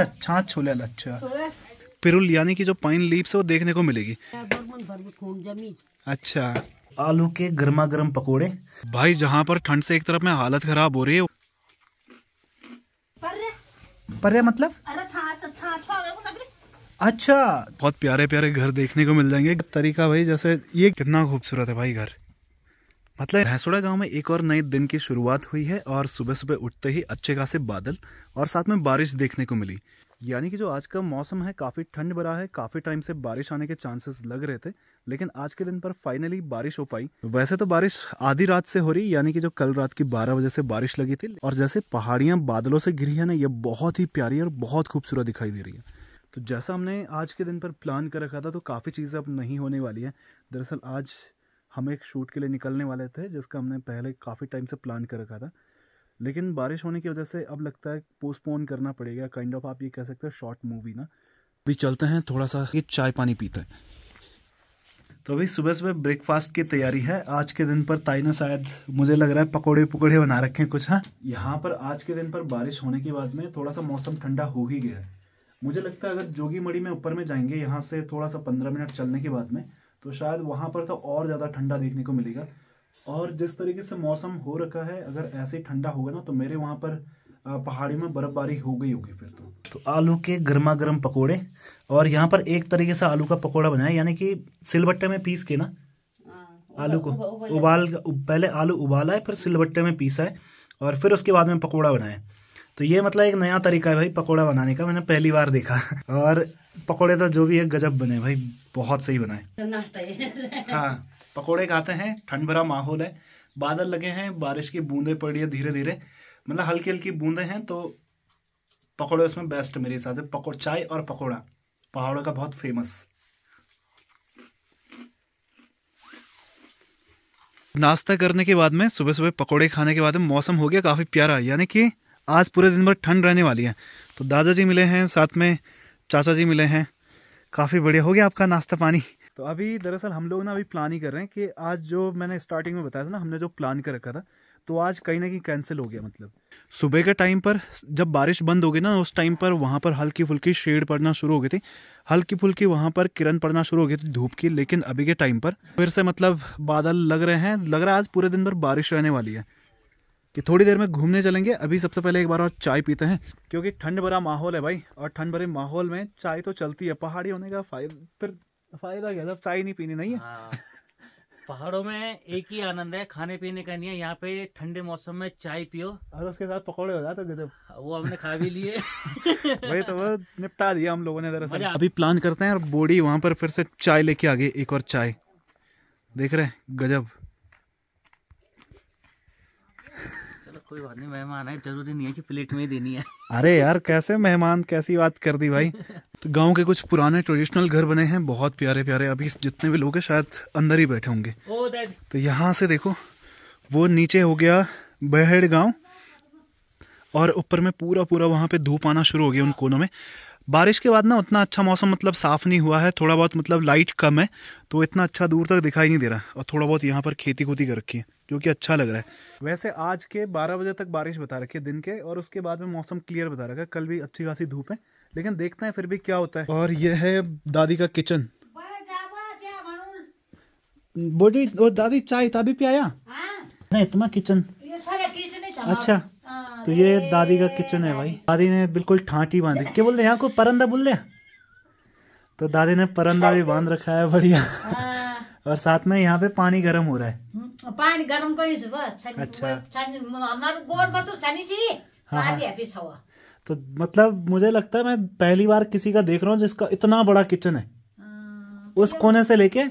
अच्छा छोले अच्छा पिरुल यानी कि जो पाइन लीव्स है वो देखने को मिलेगी अच्छा आलू के गर्मा गर्म पकौड़े भाई जहाँ पर ठंड से एक तरफ में हालत खराब हो रही है पर्या मतलब अच्छा बहुत प्यारे प्यारे घर देखने को मिल जाएंगे तरीका भाई जैसे ये कितना खूबसूरत है भाई घर मतलब भैंसोड़ा गांव में एक और नए दिन की शुरुआत हुई है और सुबह सुबह उठते ही अच्छे खासे बादल और साथ में बारिश देखने को मिली यानी कि जो आज का मौसम है काफ़ी ठंड भरा है काफ़ी टाइम से बारिश आने के चांसेस लग रहे थे लेकिन आज के दिन पर फाइनली बारिश हो पाई वैसे तो बारिश आधी रात से हो रही यानी कि जो कल रात की 12 बजे से बारिश लगी थी और जैसे पहाड़ियाँ बादलों से घिरी है ना ये बहुत ही प्यारी और बहुत खूबसूरत दिखाई दे रही है तो जैसा हमने आज के दिन पर प्लान कर रखा था तो काफ़ी चीज़ें अब नहीं होने वाली है दरअसल आज हम एक शूट के लिए निकलने वाले थे जिसका हमने पहले काफ़ी टाइम से प्लान कर रखा था लेकिन बारिश होने की वजह से अब लगता है पोस्टपोन करना पड़ेगा काइंड ऑफ आप ये कह सकते हो शॉर्ट मूवी ना अभी चलते हैं थोड़ा सा ये चाय पानी पीते हैं तो अभी सुबह सुबह ब्रेकफास्ट की तैयारी है आज के दिन पर ताई ने शायद मुझे लग रहा है पकौड़े पकौड़े बना रखे हैं कुछ हाँ यहाँ पर आज के दिन पर बारिश होने के बाद में थोड़ा सा मौसम ठंडा हो ही गया है मुझे लगता है अगर जोगी मड़ी में ऊपर में जाएंगे यहाँ से थोड़ा सा पंद्रह मिनट चलने के बाद में तो शायद वहाँ पर तो और ज़्यादा ठंडा देखने को मिलेगा और जिस तरीके से मौसम हो रखा है अगर ऐसे ठंडा होगा ना तो मेरे वहाँ पर पहाड़ी में बर्फबारी हो गई होगी फिर तो तो आलू के गर्मा गर्म पकौड़े और यहाँ पर एक तरीके से आलू का पकौड़ा बनाया यानी कि सिलबट्टे में पीस के ना हाँ, आलू को उबाल पहले आलू उबाला है फिर सिलबट्टे में पीसा है और फिर उसके बाद में पकौड़ा बनाया तो ये मतलब एक नया तरीका है भाई पकौड़ा बनाने का मैंने पहली बार देखा और पकोड़े तो जो भी है गजब बने भाई बहुत सही बनाए हाँ पकोड़े खाते हैं ठंड भरा माहौल है बादल लगे हैं बारिश की बूंदे पड़ी है धीरे धीरे मतलब हल्की हल्की बूंदे हैं तो पकोड़े उसमें बेस्ट मेरे हिसाब से पकौड़ चाय और पकौड़ा पहाड़ों का बहुत फेमस नाश्ता करने के बाद में सुबह सुबह पकौड़े खाने के बाद में मौसम हो गया काफ़ी प्यारा यानी कि आज पूरे दिन भर ठंड रहने वाली है तो दादाजी मिले हैं साथ में चाचा जी मिले हैं काफ़ी बढ़िया हो गया आपका नाश्ता पानी तो अभी दरअसल हम लोग ना अभी प्लान ही कर रहे हैं कि आज जो मैंने स्टार्टिंग में बताया था ना हमने जो प्लान कर रखा था तो आज कहीं ना कहीं कैंसिल हो गया मतलब सुबह के टाइम पर जब बारिश बंद हो गई ना उस टाइम पर वहाँ पर हल्की फुल्की शेड पड़ना शुरू हो गई थी हल्की फुल्की वहाँ पर किरण पड़ना शुरू हो गई थी धूप की लेकिन अभी के टाइम पर फिर से मतलब बादल लग रहे हैं लग रहा है आज पूरे दिन भर बारिश रहने वाली है कि थोड़ी देर में घूमने चलेंगे अभी सबसे पहले एक बार और चाय पीते हैं क्योंकि ठंड भरा माहौल है भाई और ठंड भरे माहौल में चाय तो चलती है पहाड़ी होने का फायदा फिर फायदा क्या सब चाय नहीं पीनी नहीं है हाँ। पहाड़ों में एक ही आनंद है खाने पीने का नहीं है यहाँ पे ठंडे मौसम में चाय पियो और उसके साथ पकौड़े हो जाते गजब वो हमने खा भी लिए भाई तो वो निपटा दिया हम लोगों ने दरअसल अभी प्लान करते हैं और बोडी वहाँ पर फिर से चाय लेके आ गई एक और चाय देख रहे हैं गजब कोई बात नहीं मेहमान है जरूरी नहीं है कि प्लेट में ही देनी है अरे यार कैसे मेहमान कैसी बात कर दी भाई तो गांव के कुछ पुराने ट्रेडिशनल घर बने हैं बहुत प्यारे प्यारे अभी जितने भी लोग हैं शायद अंदर ही बैठे होंगे तो यहाँ से देखो वो नीचे हो गया बहेड़ गाँव और ऊपर में पूरा पूरा वहाँ पे धूप आना शुरू हो गया उन कोनों में बारिश के बाद ना उतना अच्छा मौसम मतलब साफ़ नहीं हुआ है थोड़ा बहुत मतलब लाइट कम है तो इतना अच्छा दूर तक दिखाई नहीं दे रहा और थोड़ा बहुत यहाँ पर खेती खूती कर रखी है जो कि अच्छा लग रहा है वैसे आज के 12 बजे तक बारिश बता रखी है दिन के और उसके बाद में मौसम क्लियर बता रखा है कल भी अच्छी खासी धूप है लेकिन देखते हैं फिर भी क्या होता है और यह है दादी का किचन बोडी और दादी चाय तभी पियाया हाँ। नहीं इतना किचन अच्छा तो ये दादी का किचन है भाई दादी ने बिल्कुल ठाटी बांध रखी क्या बोल रहे यहाँ को परंदा बोल रहे तो दादी ने परंदा भी बांध रखा है बढ़िया हाँ। और साथ में यहाँ पे पानी गर्म हो रहा है हम्म, पानी गर्म कर अच्छा हाँ, हाँ। तो मतलब मुझे लगता है मैं पहली बार किसी का देख रहा हूँ जिसका इतना बड़ा किचन है उस मतलब- कोने से लेके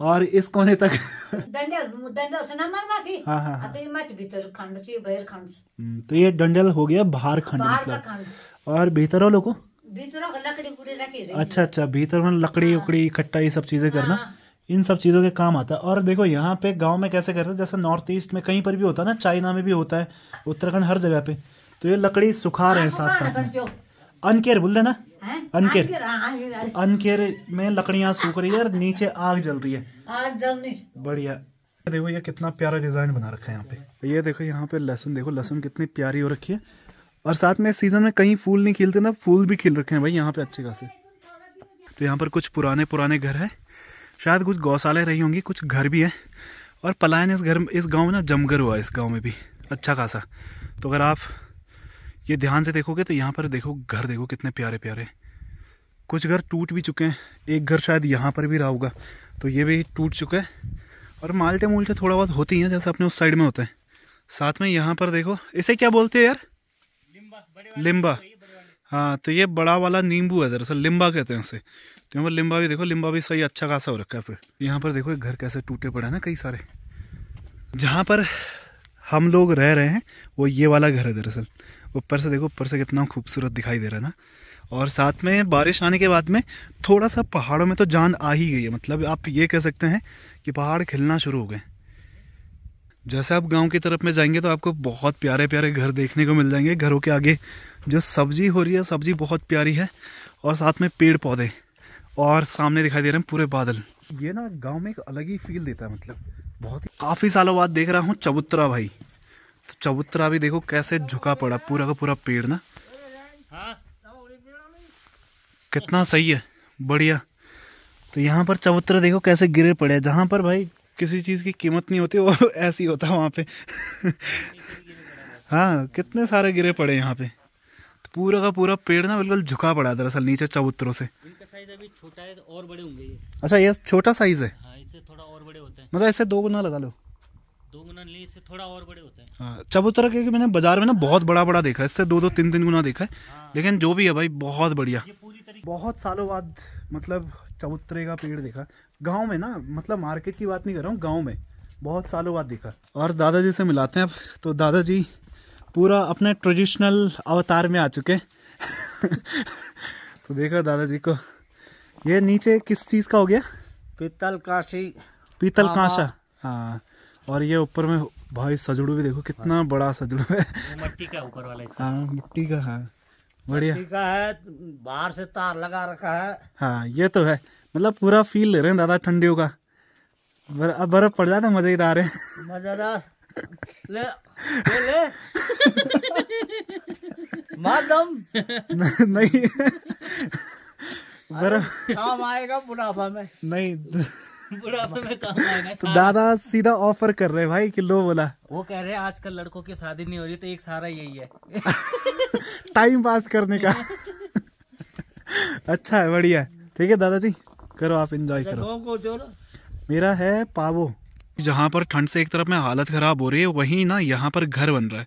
और इस कोने तक डंडल डंडल सुनामर माथि हाँ हां हां तो ये मत भीतर खंड से बाहर खंड हम्म, तो ये डंडल हो गया बाहर खंड बाहर का मतलब। खंड और भीतर वालों को भीतर लकड़ी उकड़ी रखी अच्छा अच्छा भीतर में लकड़ी हाँ। उकड़ी इकट्ठा ये सब चीजें करना हाँ। इन सब चीज़ों के काम आता है और देखो यहाँ पे गांव में कैसे करते हैं जैसे नॉर्थ ईस्ट में कहीं पर भी होता है ना चाइना में भी होता है उत्तराखंड हर जगह पे तो ये लकड़ी सुखा हाँ, रहे हैं साथ साथ में अनकेयर बोल देना अनकेयर अनकेयर में लकड़ियां सूख रही है और नीचे आग जल रही है आग जलनी बढ़िया देखो ये कितना प्यारा डिजाइन बना रखा है यहाँ पे ये देखो यहाँ पे लहसुन देखो लहसुन कितनी प्यारी हो रखी है और साथ में सीजन में कहीं फूल नहीं खिलते ना फूल भी खिल रखे हैं भाई यहाँ पे अच्छे खासे तो यहाँ पर कुछ पुराने पुराने घर है शायद कुछ गौशालाएं रही होंगी कुछ घर भी है और पलायन इस घर इस गाँव में ना जमघर हुआ इस गाँव में भी अच्छा खासा तो अगर आप ये ध्यान से देखोगे तो यहाँ पर देखो घर देखो कितने प्यारे प्यारे कुछ घर टूट भी चुके हैं एक घर शायद यहाँ पर भी रहा होगा तो ये भी टूट चुका है और माल्टे मुल्टे थोड़ा बहुत होती हैं जैसे अपने उस साइड में होते हैं साथ में यहाँ पर देखो इसे क्या बोलते हैं यार लिम्बा लिम्बा तो हाँ तो ये बड़ा वाला नींबू है दरअसल लिम्बा कहते हैं उसे तो यहाँ पर लिम्बा भी देखो लिम्बा भी सही अच्छा खासा हो रखा है फिर यहाँ पर देखो घर कैसे टूटे पड़े हैं ना कई सारे जहाँ पर हम लोग रह रहे हैं वो ये वाला घर है दरअसल ऊपर से देखो ऊपर से कितना खूबसूरत दिखाई दे रहा है ना और साथ में बारिश आने के बाद में थोड़ा सा पहाड़ों में तो जान आ ही गई है मतलब आप ये कह सकते हैं कि पहाड़ खिलना शुरू हो गए जैसे आप गांव की तरफ में जाएंगे तो आपको बहुत प्यारे प्यारे घर देखने को मिल जाएंगे घरों के आगे जो सब्जी हो रही है सब्जी बहुत प्यारी है और साथ में पेड़ पौधे और सामने दिखाई दे रहे हैं पूरे बादल ये ना गाँव में एक अलग ही फील देता है मतलब बहुत ही काफ़ी सालों बाद देख रहा हूँ चबूतरा भाई चबूतरा भी देखो कैसे झुका पड़ा पूरा का पूरा पेड़ ना हाँ? कितना सही है बढ़िया तो यहाँ पर चबूतरा देखो कैसे गिरे पड़े हैं जहाँ पर भाई किसी चीज़ की कीमत नहीं होती वो ऐसी होता वहाँ पे हाँ कितने सारे गिरे पड़े यहाँ पे तो पूरा का पूरा पेड़ ना बिल्कुल झुका पड़ा है दरअसल नीचे चबूतरों से तो अच्छा ये छोटा साइज है हाँ, मतलब इससे दो गुना लगा लो दो गुना हाँ, चबूतरा क्योंकि मैंने बाजार में ना बहुत बड़ा बड़ा देखा है इससे दो दो तीन तीन गुना देखा है हाँ। लेकिन जो भी है भाई बहुत बढ़िया बहुत सालों बाद मतलब चबूतरे का पेड़ देखा गाँव में ना मतलब मार्केट की बात नहीं कर रहा हूँ गाँव में बहुत सालों बाद देखा और दादाजी से मिलाते हैं अब तो दादाजी पूरा अपने ट्रेडिशनल अवतार में आ चुके तो देखा दादाजी को ये नीचे किस चीज़ का हो गया पीतल काशी पीतल कांसा हाँ और ये ऊपर में भाई सजड़ू भी देखो कितना हाँ। बड़ा सजड़ू है मिट्टी का ऊपर वाला हिस्सा हाँ मिट्टी का हाँ बढ़िया का है बाहर से तार लगा रखा है हाँ ये तो है मतलब पूरा फील ले रहे हैं दादा ठंडियों का अब बर्फ पड़ जाता तो है मजेदार है मजेदार ले, ले। मादम नहीं बर्फ काम आएगा मुनाफा में नहीं तो दादा सीधा ऑफर कर रहे भाई कि लो बोला वो कह रहे हैं आजकल लड़कों की शादी नहीं हो रही तो एक सारा यही है टाइम पास करने का अच्छा है बढ़िया ठीक है दादाजी करो आप इंजॉय अच्छा, करो मेरा है पावो जहाँ पर ठंड से एक तरफ में हालत ख़राब हो रही है वहीं ना यहाँ पर घर बन रहा है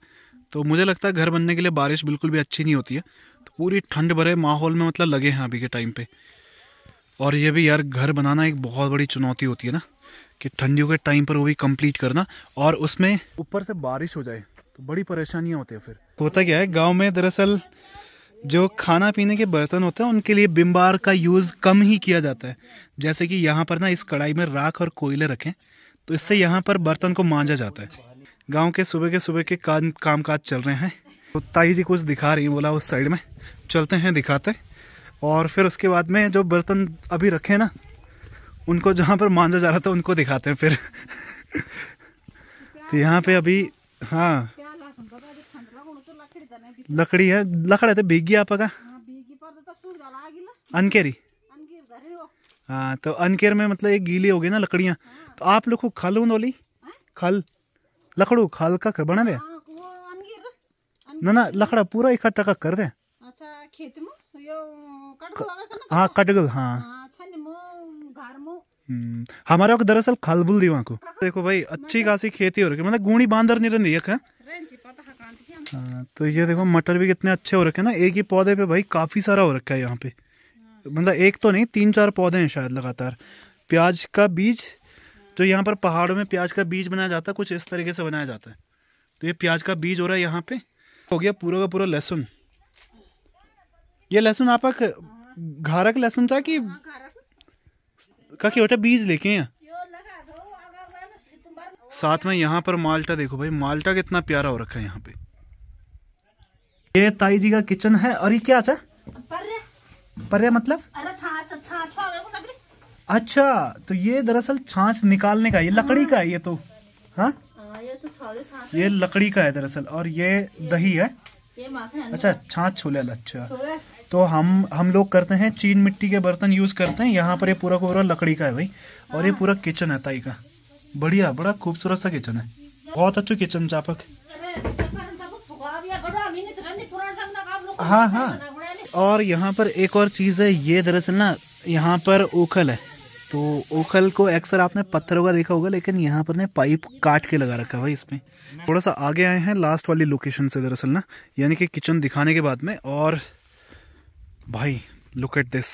तो मुझे लगता है घर बनने के लिए बारिश बिल्कुल भी अच्छी नहीं होती है तो पूरी ठंड भरे माहौल में मतलब लगे हैं अभी के टाइम पे और ये भी यार घर बनाना एक बहुत बड़ी चुनौती होती है ना कि ठंडियों के टाइम पर वो भी कंप्लीट करना और उसमें ऊपर से बारिश हो जाए तो बड़ी परेशानियाँ होती है फिर होता क्या है गाँव में दरअसल जो खाना पीने के बर्तन होते हैं उनके लिए बिम्बार का यूज़ कम ही किया जाता है जैसे कि यहाँ पर ना इस कढ़ाई में राख और कोयले रखें तो इससे यहाँ पर बर्तन को मांजा जाता है गांव के सुबह के सुबह के काम काम काज चल रहे हैं तो ताई जी कुछ दिखा रही बोला उस साइड में चलते हैं दिखाते हैं और फिर उसके बाद में जो बर्तन अभी रखे ना उनको जहाँ पर मांझा जा रहा था उनको दिखाते हैं फिर तो यहाँ पे अभी हाँ लकड़ी है लकड़ा तो बीग गया का अनकेरी हाँ तो अनकेर में मतलब एक गीली गई ना लकड़ियाँ तो आप लोग को खल नोली खल लकड़ू खाल का कर बना दे हाँ, ना ना लकड़ा पूरा इकट्ठा का कर दे अच्छा खेत में हाँ कटगल हाँ, हाँ हम्म, हमारे वक्त दरअसल खलबुल दी वहाँ को देखो भाई अच्छी खासी खेती हो रखी मतलब गुणी बांदर नहीं रही हाँ। है हाँ, तो ये देखो मटर भी कितने अच्छे हो रखे हैं ना एक ही पौधे पे भाई काफ़ी सारा हो रखा है यहाँ पे मतलब एक तो नहीं तीन चार पौधे हैं शायद लगातार प्याज का बीज जो यहाँ पर पहाड़ों में प्याज का बीज बनाया जाता है कुछ इस तरीके से बनाया जाता है तो ये प्याज का बीज हो रहा है यहाँ पे हो गया पूरा का पूरा लहसुन ये लहसुन आप घारक लहसुन था कि हाँ, का क्या होता बीज लेके हैं साथ में यहाँ पर माल्टा देखो भाई माल्टा कितना प्यारा हो रखा है यहाँ पे ये ताई जी का किचन है और ये क्या अच्छा पर मतलब अच्छा तो ये दरअसल छाछ निकालने का ये लकड़ी का है ये तो हाँ, हाँ तो ये लकड़ी का है दरअसल और ये दही है अच्छा छाछ छोले अच्छा तो हम हम लोग करते हैं चीन मिट्टी के बर्तन यूज़ करते हैं यहाँ पर ये पूरा पूरा लकड़ी का है भाई और ये पूरा किचन है ताई का बढ़िया बड़ा खूबसूरत सा किचन है बहुत अच्छा किचन चापक हाँ हाँ और यहाँ पर एक और चीज़ है ये दरअसल ना यहाँ पर ओखल है तो ओखल को अक्सर आपने पत्थरों का देखा होगा लेकिन यहाँ पर ने पाइप काट के लगा रखा है भाई इसमें थोड़ा सा आगे आए हैं लास्ट वाली लोकेशन से दरअसल ना यानी कि किचन दिखाने के बाद में और भाई लुक एट दिस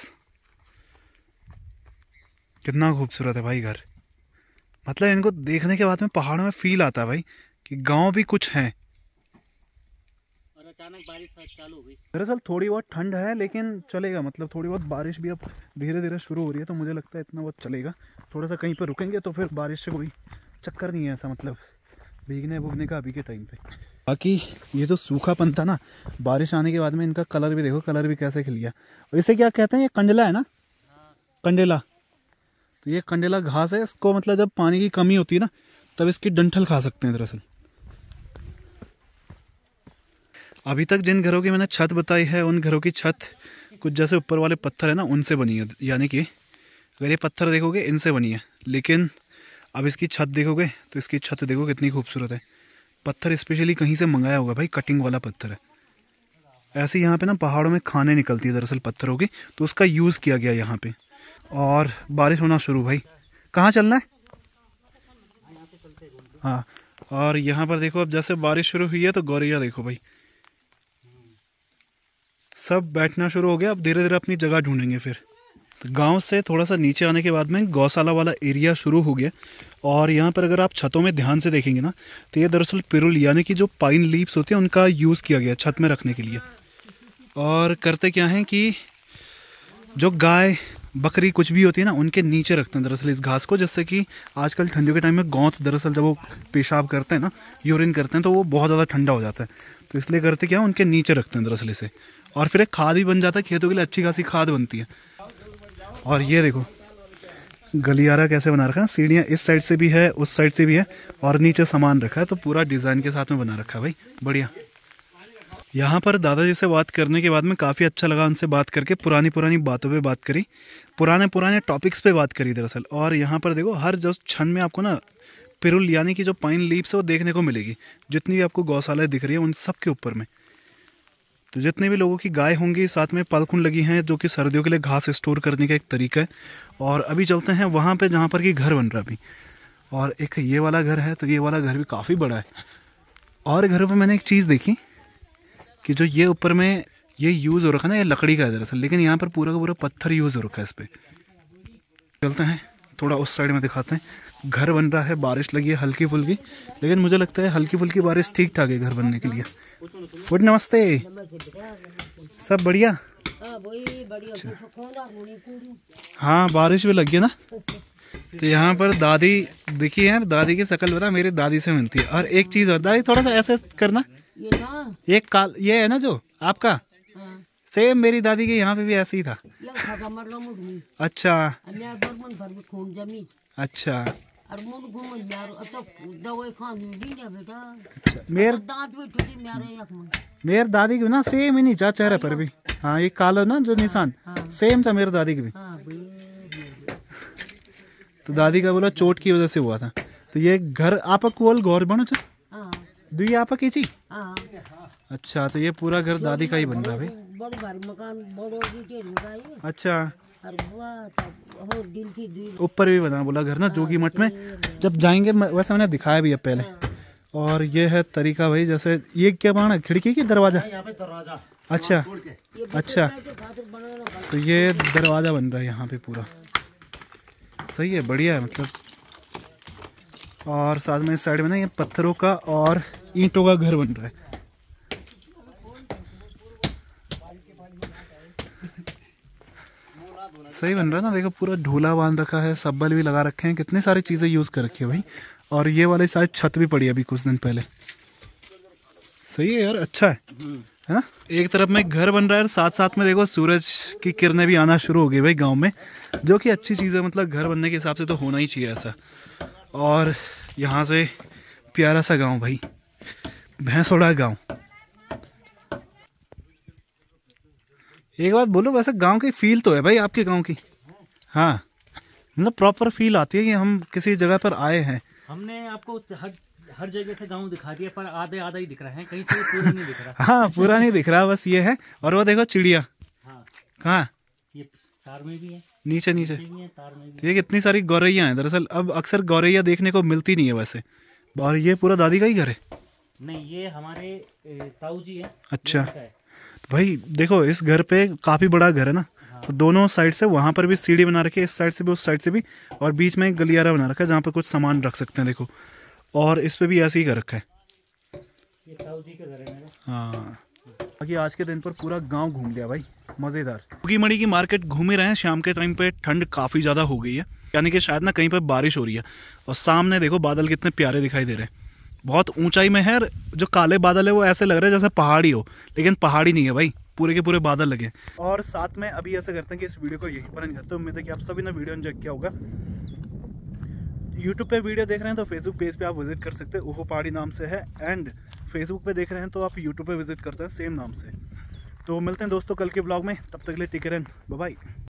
कितना खूबसूरत है भाई घर मतलब इनको देखने के बाद में पहाड़ों में फील आता है भाई कि गांव भी कुछ हैं अचानक बारिश दरअसल थोड़ी बहुत ठंड है लेकिन चलेगा मतलब थोड़ी बहुत बारिश भी अब धीरे धीरे शुरू हो रही है तो मुझे लगता है इतना बहुत चलेगा थोड़ा सा कहीं पर रुकेंगे तो फिर बारिश से कोई चक्कर नहीं है ऐसा मतलब भीगने भूगने का अभी के टाइम पे बाकी ये जो सूखापन था ना बारिश आने के बाद में इनका कलर भी देखो कलर भी कैसे खिल गया और इसे क्या कहते हैं ये कंडला है ना कंडेला तो ये कंडेला घास है इसको मतलब जब पानी की कमी होती है ना तब इसकी डंठल खा सकते हैं दरअसल अभी तक जिन घरों की मैंने छत बताई है उन घरों की छत कुछ जैसे ऊपर वाले पत्थर है ना उनसे बनी है यानी कि अगर ये पत्थर देखोगे इनसे बनी है लेकिन अब इसकी छत देखोगे तो इसकी छत देखो कितनी खूबसूरत है पत्थर स्पेशली कहीं से मंगाया होगा भाई कटिंग वाला पत्थर है ऐसे यहाँ पे ना पहाड़ों में खाने निकलती है दरअसल पत्थरों की तो उसका यूज़ किया गया यहाँ पे और बारिश होना शुरू भाई कहाँ चलना है हाँ और यहाँ पर देखो अब जैसे बारिश शुरू हुई है तो गौरैया देखो भाई सब बैठना शुरू हो गया अब धीरे धीरे अपनी जगह ढूंढेंगे फिर तो गांव से थोड़ा सा नीचे आने के बाद में गौशाला वाला एरिया शुरू हो गया और यहाँ पर अगर आप छतों में ध्यान से देखेंगे ना तो ये दरअसल पिरुल यानी कि जो पाइन लीव्स होते हैं उनका यूज़ किया गया छत में रखने के लिए और करते क्या हैं कि जो गाय बकरी कुछ भी होती है ना उनके नीचे रखते हैं दरअसल इस घास को जिससे कि आजकल ठंडियों के टाइम में गौत दरअसल जब वो पेशाब करते हैं ना यूरिन करते हैं तो वो बहुत ज़्यादा ठंडा हो जाता है तो इसलिए करते क्या उनके नीचे रखते हैं दरअसल इसे और फिर एक खाद ही बन जाता है खेतों के लिए अच्छी खासी खाद बनती है और ये देखो गलियारा कैसे बना रखा है सीढ़ियाँ इस साइड से भी है उस साइड से भी है और नीचे सामान रखा है तो पूरा डिज़ाइन के साथ में बना रखा है भाई बढ़िया यहाँ पर दादाजी से बात करने के बाद में काफ़ी अच्छा लगा उनसे बात करके पुरानी पुरानी बातों पे बात करी पुराने पुराने टॉपिक्स पे बात करी दरअसल और यहाँ पर देखो हर जो क्षण में आपको ना पिरुल यानी कि जो पाइन लीव्स है वो देखने को मिलेगी जितनी भी आपको गौशालाएँ दिख रही है उन सब के ऊपर में तो जितने भी लोगों की गाय होंगी साथ में पलखुन लगी हैं जो कि सर्दियों के लिए घास स्टोर करने का एक तरीका है और अभी चलते हैं वहाँ पे जहाँ पर कि घर बन रहा अभी और एक ये वाला घर है तो ये वाला घर भी काफ़ी बड़ा है और घरों पर मैंने एक चीज़ देखी कि जो ये ऊपर में ये यूज़ हो रखा है ना ये लकड़ी का है दरअसल लेकिन यहाँ पर पूरा का पूरा पत्थर यूज़ हो रखा है इस पर चलते हैं थोड़ा उस साइड में दिखाते हैं घर बन रहा है बारिश लगी है हल्की फुल्की लेकिन मुझे लगता है हल्की फुल्की बारिश ठीक ठाक है घर बनने के लिए गुड नमस्ते सब बढ़िया हाँ बारिश भी लग गई ना तो यहाँ पर दादी देखी है दादी की शक्ल बता मेरी दादी से मिलती है और एक चीज़ और दादी थोड़ा सा ऐसे करना ये काल ये है ना जो आपका सेम मेरी दादी के यहाँ पे भी ऐसे ही था अच्छा अच्छा तो भी अच्छा, मेरे दादी की ना सेम ही नहीं चेहरे पर भी हाँ ये कालो ना जो हाँ, निशान सेम हाँ। था मेरे दादी की भी हाँ, तो दादी का बोला चोट की वजह से हुआ था तो ये घर आपका कोल बनो चल दू ये अच्छा तो ये पूरा घर दादी का ही बन रहा है भाई अच्छा ऊपर भी बताना बोला घर ना जोगी हाँ, मठ में जब जाएंगे वैसे मैंने दिखाया भी है पहले हाँ। और ये है तरीका भाई जैसे ये क्या बना खिड़की की दरवाजा हाँ, अच्छा अच्छा तो ये दरवाजा बन रहा है यहाँ पे पूरा सही है बढ़िया है मतलब और साथ में साइड में ना ये पत्थरों का और ईंटों का घर बन रहा है सही बन रहा है ना देखो पूरा ढूला बांध रखा है सब्बल भी लगा रखे हैं कितनी सारी चीज़ें यूज़ कर रखी है भाई और ये वाली शायद छत भी पड़ी अभी कुछ दिन पहले सही है यार अच्छा है है ना एक तरफ में घर बन रहा है साथ साथ में देखो सूरज की किरणें भी आना शुरू हो गई भाई गांव में जो कि अच्छी चीज़ है मतलब घर बनने के हिसाब से तो होना ही चाहिए ऐसा और यहाँ से प्यारा सा गांव भाई भैंसोड़ा गांव एक बात बोलो वैसे गांव की फील तो है भाई आपके गांव की हाँ मतलब प्रॉपर फील आती है कि हम किसी जगह पर आए हैं हमने आपको हर हर जगह से गांव दिखा दिया पर आधे आधा ही दिख रहा है कहीं से पूरा नहीं दिख रहा हाँ पूरा नहीं दिख रहा बस ये है और वो देखो चिड़िया हाँ कहाँ ये तार में भी है नीचे नीचे, ये कितनी सारी गौरैया है दरअसल अब अक्सर गौरैया देखने को मिलती नहीं है वैसे और ये पूरा दादी का ही घर है नहीं ये हमारे ताऊ जी अच्छा। है अच्छा है। भाई देखो इस घर पे काफ़ी बड़ा घर है ना हाँ। तो दोनों साइड से वहां पर भी सीढ़ी बना रखी है इस साइड से भी उस साइड से भी और बीच में एक गलियारा बना रखा है जहाँ पर कुछ सामान रख सकते हैं देखो और इस पे भी ऐसे ही कर रखा है हाँ बाकी आज के दिन पर पूरा गांव घूम लिया भाई मज़ेदार क्योंकि मड़ी की मार्केट घूम ही रहे हैं शाम के टाइम पे ठंड काफ़ी ज़्यादा हो गई है यानी कि शायद ना कहीं पर बारिश हो रही है और सामने देखो बादल कितने प्यारे दिखाई दे रहे हैं बहुत ऊंचाई में है और जो काले बादल है वो ऐसे लग रहे हैं जैसे पहाड़ी हो लेकिन पहाड़ी नहीं है भाई पूरे के पूरे बादल लगे और साथ में अभी ऐसा करते हैं कि इस वीडियो को यहीं पर नहीं करते हैं उम्मीद है कि आप सभी ने वीडियो इंजॉय किया होगा यूट्यूब पे वीडियो देख रहे हैं तो फेसबुक पेज पे आप विजिट कर सकते हैं ओहो पहाड़ी नाम से है एंड फेसबुक पे देख रहे हैं तो आप यूट्यूब पे विजिट करते हैं सेम नाम से तो मिलते हैं दोस्तों कल के ब्लॉग में तब तक के लिए टिकर बाय